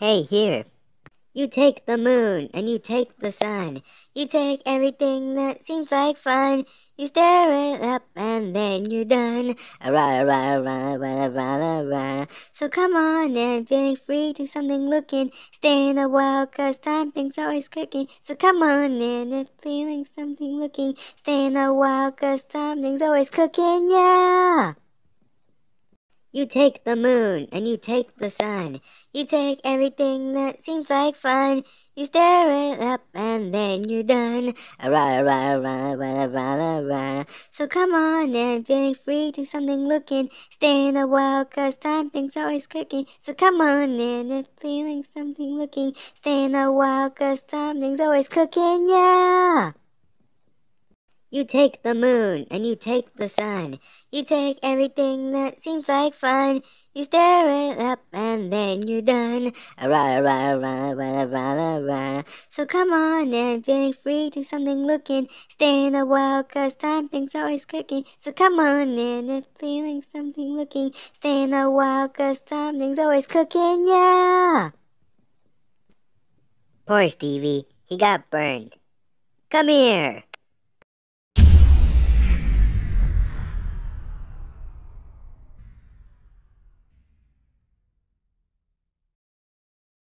Hey, here. You take the moon and you take the sun. You take everything that seems like fun. You stir it up and then you're done. So come on and feeling free, do something looking. Stay in the wild cause time things always cooking. So come on and if feeling something looking. Stay in the wild cause time things always cooking, yeah. You take the moon and you take the sun. You take everything that seems like fun. You stir it up and then you're done. So come on and feeling free, to something looking. Stay in the wild cause something's always cooking. So come on and feeling something looking. Stay in the wild cause something's always cooking, yeah! You take the moon and you take the sun. You take everything that seems like fun. You stare it up and then you're done. Arada, arada, arada, arada, arada. So come on and feeling free, to something looking. Stay in the wild cause something's always cooking. So come on and feeling something looking. Stay in the wild cause something's always cooking, yeah! Poor Stevie, he got burned. Come here!